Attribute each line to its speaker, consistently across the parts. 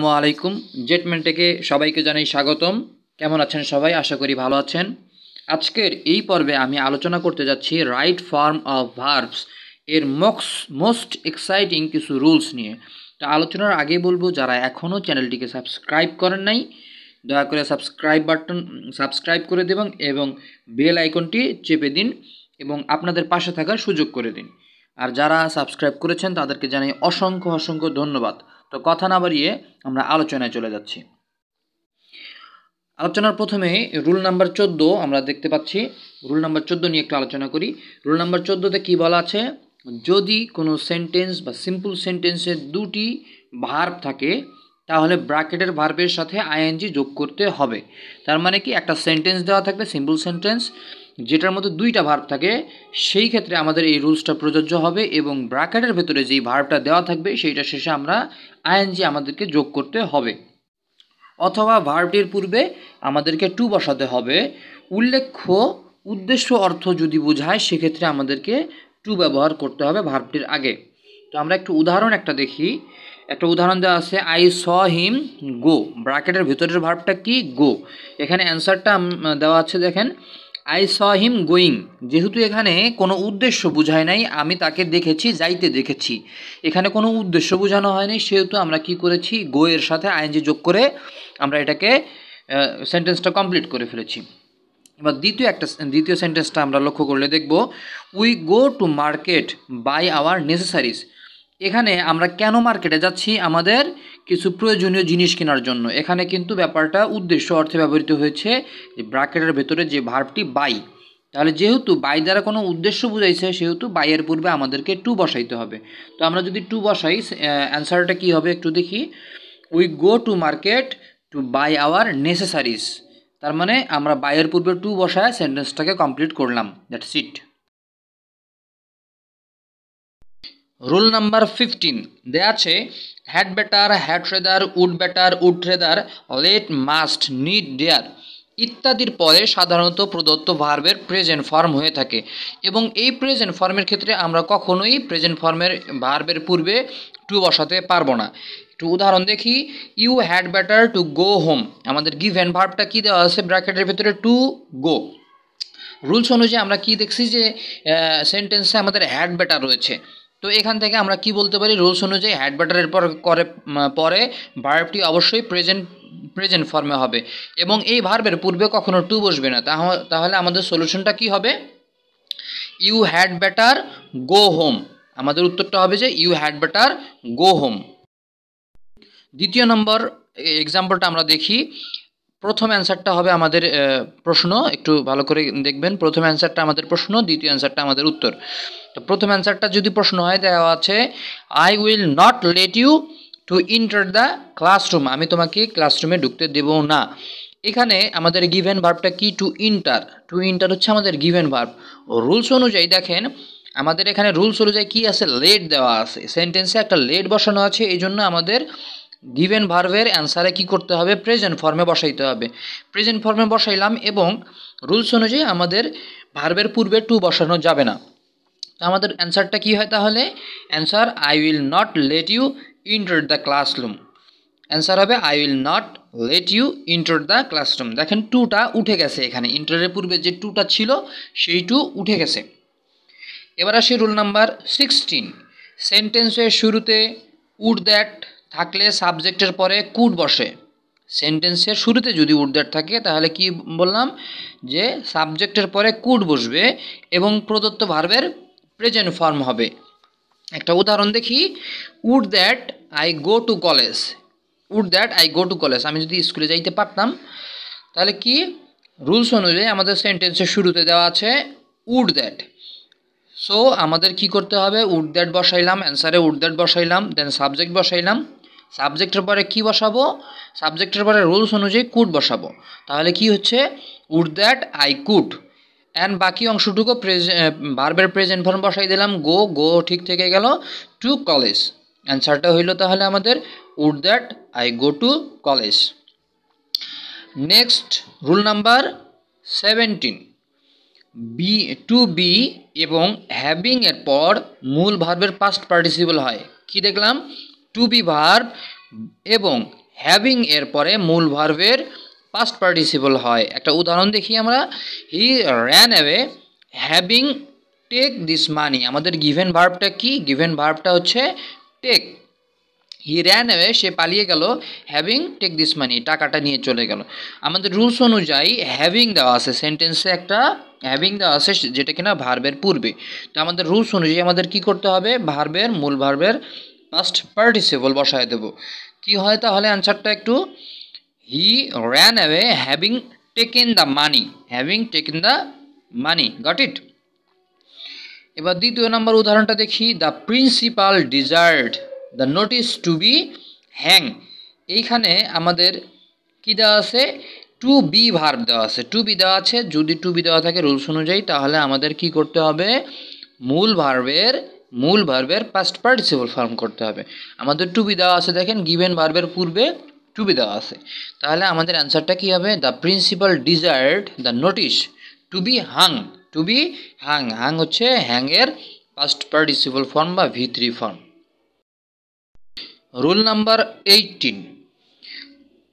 Speaker 1: আসসালামু আলাইকুম জেটমেন্টেকে সবাইকে জানাই স্বাগতম কেমন আছেন সবাই আশা করি ভালো আছেন আজকের এই পর্বে আমি আলোচনা করতে যাচ্ছি রাইট ফর্ম অফ ভার্বস এর মক্স মোস্ট এক্সাইটিং কিছু রুলস নিয়ে তো আলোচনার আগে বলবো যারা এখনও চ্যানেলটিকে সাবস্ক্রাইব করেন নাই দয়া করে সাবস্ক্রাইব বাটন সাবস্ক্রাইব করে দেবেন এবং বেল আইকনটি চেপে দিন এবং আপনাদের পাশে থাকার সুযোগ করে দিন আর যারা সাবস্ক্রাইব করেছেন তাদেরকে জানাই অসংখ্য অসংখ্য ধন্যবাদ তো কথা না বাড়িয়ে আমরা আলোচনায় চলে যাচ্ছি আলোচনার প্রথমে রুল নাম্বার চোদ্দো আমরা দেখতে পাচ্ছি রুল নাম্বার চোদ্দো নিয়ে একটু আলোচনা করি রুল নাম্বার চোদ্দোতে কী বলা আছে যদি কোনো সেন্টেন্স বা সিম্পল সেন্টেন্সের দুটি ভার্ব থাকে তাহলে ব্র্যাকেটের ভার্বের সাথে আইএনজি যোগ করতে হবে তার মানে কি একটা সেন্টেন্স দেওয়া থাকবে সিম্পল সেন্টেন্স যেটার মধ্যে দুইটা ভার্ব থাকে সেই ক্ষেত্রে আমাদের এই রুলসটা প্রযোজ্য হবে এবং ব্র্যাকেটের ভেতরে যেই ভার্বটা দেওয়া থাকবে সেইটা শেষে আমরা আইএনজি আমাদেরকে যোগ করতে হবে অথবা ভার্বটির পূর্বে আমাদেরকে টু বসাতে হবে উল্লেখ্য উদ্দেশ্য অর্থ যদি বোঝায় সেক্ষেত্রে আমাদেরকে টু ব্যবহার করতে হবে ভার্বটির আগে তো আমরা একটু উদাহরণ একটা দেখি একটা উদাহরণ দেওয়া আছে আই স হিম গো ব্র্যাকেটের ভেতরের ভার্বটা কি গো এখানে অ্যান্সারটা দেওয়া আছে দেখেন আই স হিম গোয়িং যেহেতু এখানে কোনো উদ্দেশ্য বোঝায় নাই আমি তাকে দেখেছি যাইতে দেখেছি এখানে কোনো উদ্দেশ্য বোঝানো হয়নি সেহেতু আমরা কি করেছি গোয়ের সাথে আইএনজি যোগ করে আমরা এটাকে সেন্টেন্সটা কমপ্লিট করে ফেলেছি এবার দ্বিতীয় একটা দ্বিতীয় সেন্টেন্সটা আমরা লক্ষ্য করলে দেখব we go to market buy our necessities এখানে আমরা কেন মার্কেটে যাচ্ছি আমাদের কিছু প্রয়োজনীয় জিনিস কেনার জন্য এখানে কিন্তু ব্যাপারটা উদ্দেশ্য অর্থে ব্যবহৃত হয়েছে যে ব্রাকেটের ভেতরে যে ভার্বটি বাই তাহলে যেহেতু বাই দ্বারা কোনো উদ্দেশ্য বুঝাইছে সেহেতু বাইয়ের পূর্বে আমাদেরকে টু বসাইতে হবে তো আমরা যদি টু বসাই অ্যান্সারটা কী হবে একটু দেখি we go to market to buy our necessities তার মানে আমরা বাইয়ের পূর্বে টু বসায় সেন্টেন্সটাকে কমপ্লিট করলাম that's it rule number fifteen দেয়া আছে had better had rather would better would rather let must need dare ইত্যাদির পরে সাধারণত প্রদত্ত ভার্বের প্রেজেন্ট ফর্ম হয়ে থাকে এবং এই প্রেজেন্ট ফর্মের ক্ষেত্রে আমরা কখনোই প্রেজেন্ট ফর্মের ভার্বের পূর্বে টু বসাতে পারবো না একটু উদাহরণ দেখি you had better to go home আমাদের গিভেন ভার্বটা কী দেওয়া আছে ব্র্যাকেটের ভিতরে টু গো রুলস অনুযায়ী আমরা কি দেখছি যে সেন্টেন্সে আমাদের হ্যাড বেটার রয়েছে তো এখান থেকে আমরা কি বলতে পারি রুলস অনুযায়ী হ্যাড বাটারের পর করে পরে ভার্বটি অবশ্যই প্রেজেন্ট প্রেজেন্ট ফর্মে হবে এবং এই ভার্বের পূর্বে কখনো টু বসবে না তাহলে আমাদের সলিউশনটা কি হবে you had better go home আমাদের উত্তরটা হবে যে you had better go home দ্বিতীয় নম্বর এক্সাম্পলটা আমরা দেখি প্রথম অ্যান্সারটা হবে আমাদের প্রশ্ন একটু ভালো করে দেখবেন প্রথম অ্যান্সারটা আমাদের প্রশ্ন দ্বিতীয় অ্যান্সারটা আমাদের উত্তর তো প্রথম অ্যান্সারটা যদি প্রশ্ন হয় দেওয়া আছে I will not let you to enter the classroom আমি তোমাকে ক্লাসরুমে ঢুকতে দেব না এখানে আমাদের গিভেন ভার্বটা কি টু ইন্টার টু ইন্টার হচ্ছে আমাদের গিভেন ভার্ব রুলস অনুযায়ী দেখেন আমাদের এখানে রুলস অনুযায়ী কি আছে লেট দেওয়া আছে সেন্টেন্সে একটা লেট বসানো আছে এই জন্য আমাদের গিভেন ভার্ভের অ্যান্সারে কি করতে হবে প্রেজেন্ট ফর্মে বসাইতে হবে প্রেজেন্ট ফর্মে বসাইলাম এবং রুলস অনুযায়ী আমাদের ভার্ভের পূর্বে টু বসানো যাবে না তো আমাদের অ্যান্সারটা কি হয় তাহলে answer I will not let you enter the classroom answer হবে I will not let you enter the classroom দেখেন টুটা উঠে গেছে এখানে ইন্টারের পূর্বে যে টুটা ছিল সেই টু উঠে গেছে এবার আসি রুল নাম্বার সিক্সটিন সেন্টেন্সের শুরুতে উড দ্যাট থাকলে সাবজেক্টের পরে কুড বসে সেন্টেন্সের শুরুতে যদি উর্দার থাকে তাহলে কি বললাম যে সাবজেক্টের পরে কুড বসবে এবং প্রদত্ত ভার্বের প্রেজেন্ট ফর্ম হবে একটা উদাহরণ দেখি would that I go to college would that I go to college আমি যদি স্কুলে যাইতে পারতাম তাহলে কি রুলস অনুযায়ী আমাদের সেন্টেন্সের শুরুতে দেওয়া আছে উড দ্যাট সো আমাদের কি করতে হবে উড দ্যাট বসাইলাম অ্যান্সারে উড দ্যাট বসাইলাম দেন সাবজেক্ট বসাইলাম সাবজেক্টের পরে কি বসাবো সাবজেক্টের পরে রুলস অনুযায়ী কুড বসাবো তাহলে কি হচ্ছে would that I could and বাকি অংশটুকু প্রেজে বারবার প্রেজেন্ট ফর্ম বসাই দিলাম গো গো ঠিক থেকে গেল টু কলেজ অ্যান্সারটা হইল তাহলে আমাদের would that I go to college next rule number seventeen be to be এবং হ্যাভিং এর পর মূল ভার্বের পাস্ট পার্টিসিপল হয় কি দেখলাম টু বি ভার্ভ এবং হ্যাভিং এর পরে মূল ভার্ভের পাস্ট পার্টিসিপল হয় একটা উদাহরণ দেখি আমরা he ran away having take this money আমাদের গিভেন ভার্ভটা কি গিভেন ভার্ভটা হচ্ছে টেক হি র্যান অ্যাওয়ে সে পালিয়ে গেল হ্যাভিং টেক দিস মানি টাকাটা নিয়ে চলে গেল আমাদের রুলস অনুযায়ী হ্যাভিং দেওয়া আছে সেন্টেন্সে একটা হ্যাভিং দেওয়া আছে যেটা কিনা ভার্বের পূর্বে তো আমাদের রুলস অনুযায়ী আমাদের কি করতে হবে ভার্বের মূল ভার্বের পাস্ট পার্টিসিপল বসায় দেব কি হয় তাহলে অ্যান্সারটা একটু he ran away having taken the money having taken the money got it এবার দ্বিতীয় নম্বর উদাহরণটা দেখি the principal desired the notice to be hang এইখানে আমাদের কী দেওয়া আছে টু বি ভার্ব দেওয়া আছে টু বি দেওয়া আছে যদি টু বি দেওয়া থাকে রুলস অনুযায়ী তাহলে আমাদের কি করতে হবে মূল ভার্বের মূল ভার্বের পাস্ট পার্টিসিপল ফর্ম করতে হবে আমাদের টু বি দেওয়া আছে দেখেন গিভেন ভার্বের পূর্বে টু বি দেওয়া আছে তাহলে আমাদের অ্যান্সারটা কী হবে the principal desired the notice to be hung to be hung hung হচ্ছে হ্যাংয়ের পাস্ট পার্টিসিপল ফর্ম বা V three form rule number eighteen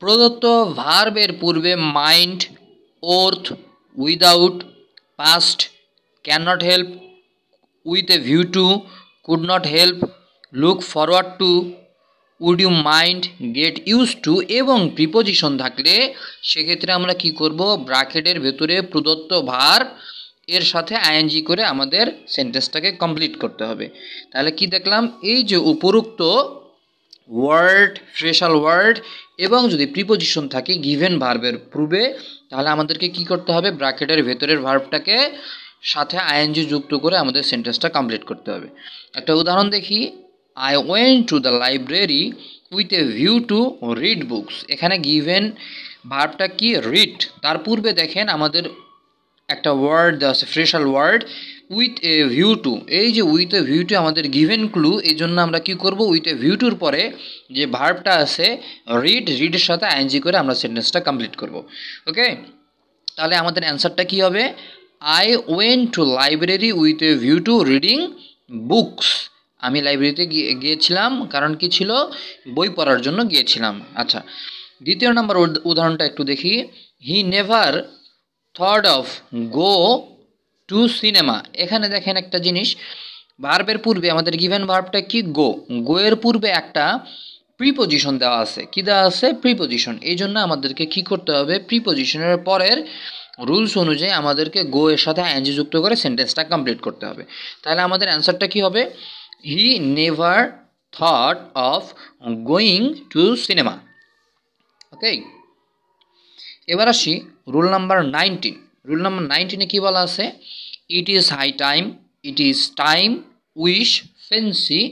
Speaker 1: প্রদত্ত ভার্বের পূর্বে mind worth without past can not help with a view to could not help look forward to would you mind get used to এবং preposition থাকলে সেক্ষেত্রে আমরা কি করব ব্রাকেটের ভেতরে প্রদত্ত ভার এর সাথে আইএনজি করে আমাদের সেন্টেন্সটাকে কমপ্লিট করতে হবে তাহলে কি দেখলাম এই যে উপরোক্ত ওয়ার্ড ফ্রেশাল ওয়ার্ড এবং যদি প্রিপোজিশন থাকে গিভেন ভার্বের পূর্বে তাহলে আমাদেরকে কি করতে হবে ব্রাকেটের ভেতরের ভার্বটাকে সাথে আইএনজি যুক্ত করে আমাদের সেন্টেন্সটা কমপ্লিট করতে হবে একটা উদাহরণ দেখি I went to the library with a view to read books এখানে গিভেন ভার্বটা কি রিড তার পূর্বে দেখেন আমাদের একটা ওয়ার্ড দেওয়া আছে phrasal word with a view to এই যে উইথ এ ভিউ টু আমাদের গিভেন ক্লু এই জন্য আমরা কি করব উইথ এ ভিউ টুর পরে যে ভার্বটা আছে রিড রিডের সাথে আইএনজি করে আমরা সেন্টেন্সটা কমপ্লিট করব ওকে তাহলে আমাদের অ্যান্সারটা কি হবে I went to library with a view to reading books আমি লাইব্রেরিতে গিয়েছিলাম কারণ কি ছিল বই পড়ার জন্য গিয়েছিলাম আচ্ছা দ্বিতীয় নম্বর উদাহরণটা একটু দেখি হি নেভার থার্ড অফ গো টু সিনেমা এখানে দেখেন একটা জিনিস ভার্বের পূর্বে আমাদের গিভেন ভার্বটা কি গো গোয়ের পূর্বে একটা প্রিপোজিশন দেওয়া আছে কি দেওয়া আছে প্রিপোজিশন এই জন্য আমাদেরকে কী করতে হবে প্রিপোজিশনের পরের রুলস অনুযায়ী আমাদেরকে গো এর সাথে আইএনজি যুক্ত করে সেন্টেন্সটা কমপ্লিট করতে হবে তাহলে আমাদের অ্যান্সারটা কী হবে he never thought of going to cinema okay এবার আসি rule number nineteen rule number নাইনটিনে কী বলা আছে it is high time it is time wish fancy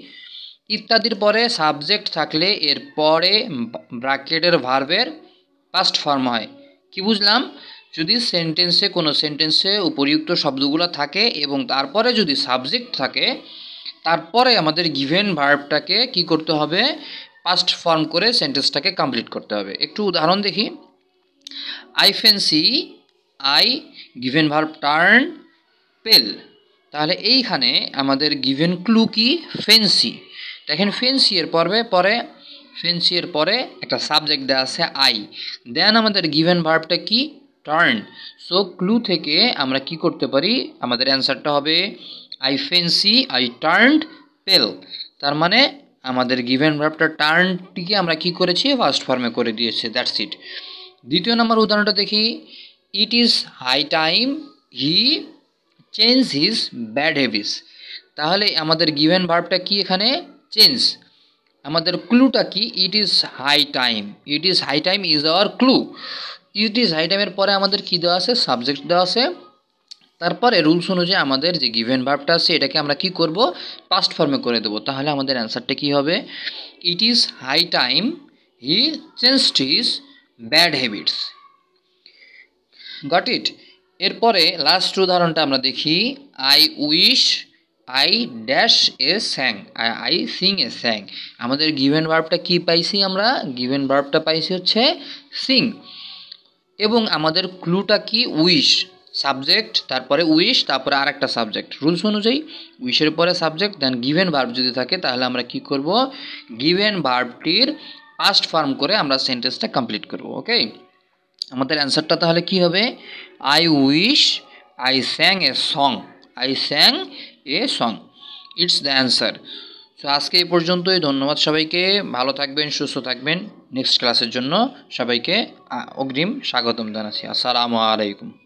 Speaker 1: ইত্যাদির পরে সাবজেক্ট থাকলে এর পরে ব্রাকেটের ভার্বের পাস্ট ফর্ম হয় কি বুঝলাম যদি সেন্টেন্সে কোনো সেন্টেন্সে উপরিযুক্ত শব্দগুলো থাকে এবং তারপরে যদি সাবজেক্ট থাকে তারপরে আমাদের গিভেন ভার্বটাকে কি করতে হবে পাস্ট ফর্ম করে সেন্টেন্সটাকে কমপ্লিট করতে হবে একটু উদাহরণ দেখি I fancy I given verb turn পেল তাহলে এইখানে আমাদের গিভেন ক্লু কি ফেন্সি দেখেন ফেন্সি এর পর্বে পরে ফেন্সি এর পরে একটা সাবজেক্ট দেওয়া আছে আই দেন আমাদের গিভেন ভার্বটা কি টার্ন সো ক্লু থেকে আমরা কি করতে পারি আমাদের অ্যান্সারটা হবে আই ফেন্সি আই টার্ন পেল তার মানে আমাদের গিভেন ভার্বটা টার্নটিকে আমরা কি করেছি ফার্স্ট ফর্মে করে দিয়েছে দ্যাটস ইট দ্বিতীয় নম্বর উদাহরণটা দেখি it is high time he change his bad হেভিস তাহলে আমাদের গিভেন ভার্বটা কি এখানে চেঞ্জ আমাদের ক্লুটা কি it is high time it is high time is our clue ইউটি আইটেমের পরে আমাদের কি দেওয়া আছে সাবজেক্ট দেওয়া আছে তারপরে রুলস অনুযায়ী আমাদের যে গিভেন ভার্বটা আছে এটাকে আমরা কি করব পাস্ট ফর্মে করে দেবো তাহলে আমাদের অ্যান্সারটা কী হবে it is high time he change his bad habits got it এরপরে লাস্ট উদাহরণটা আমরা দেখি I wish I dash a sang I sing a sang আমাদের গিভেন ভার্বটা কি পাইছি আমরা গিভেন ভার্বটা পাইছি হচ্ছে সিং এবং আমাদের ক্লুটা কি উইশ সাবজেক্ট তারপরে উইশ তারপরে আরেকটা সাবজেক্ট রুলস অনুযায়ী উইশের পরে সাবজেক্ট দেন গিভেন ভার্ব যদি থাকে তাহলে আমরা কি করব গিভেন ভার্বটির পাস্ট ফর্ম করে আমরা সেন্টেন্সটা কমপ্লিট করব ওকে আমাদের অ্যান্সারটা তাহলে কি হবে I wish I sang a song I sang a song it's the answer তো আজকে এই পর্যন্তই ধন্যবাদ সবাইকে ভালো থাকবেন সুস্থ থাকবেন নেক্সট ক্লাসের জন্য সবাইকে অগ্রিম স্বাগতম জানাচ্ছি আসসালামু আলাইকুম